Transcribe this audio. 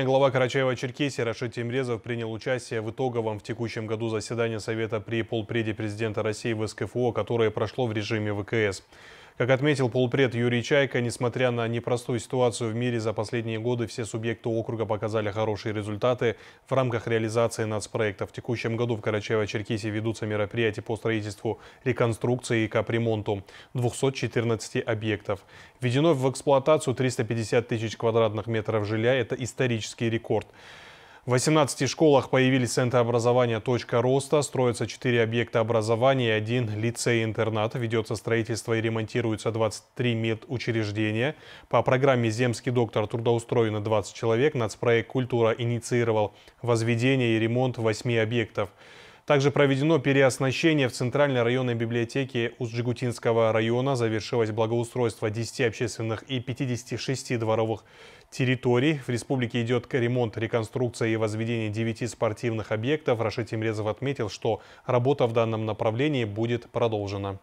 Глава Карачаева-Черкесии Рашид Тимрезов принял участие в итоговом в текущем году заседании Совета при полпреде президента России в СКФО, которое прошло в режиме ВКС. Как отметил полпред Юрий Чайка, несмотря на непростую ситуацию в мире за последние годы, все субъекты округа показали хорошие результаты в рамках реализации нацпроекта. В текущем году в Карачаево-Черкесии ведутся мероприятия по строительству реконструкции и капремонту 214 объектов. Введено в эксплуатацию 350 тысяч квадратных метров жилья – это исторический рекорд. В 18 школах появились центры образования «Точка роста», строятся 4 объекта образования и один лицей-интернат. Ведется строительство и ремонтируются 23 медучреждения. По программе «Земский доктор» трудоустроено 20 человек. Нацпроект «Культура» инициировал возведение и ремонт 8 объектов. Также проведено переоснащение в Центральной районной библиотеке Узджигутинского района. Завершилось благоустройство 10 общественных и 56 дворовых территорий. В республике идет ремонт, реконструкция и возведение 9 спортивных объектов. Рашид Тимрезов отметил, что работа в данном направлении будет продолжена.